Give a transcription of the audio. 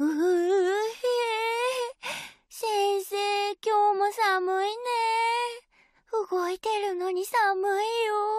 うふへ先生、今日も寒いね。動いてるのに寒いよ。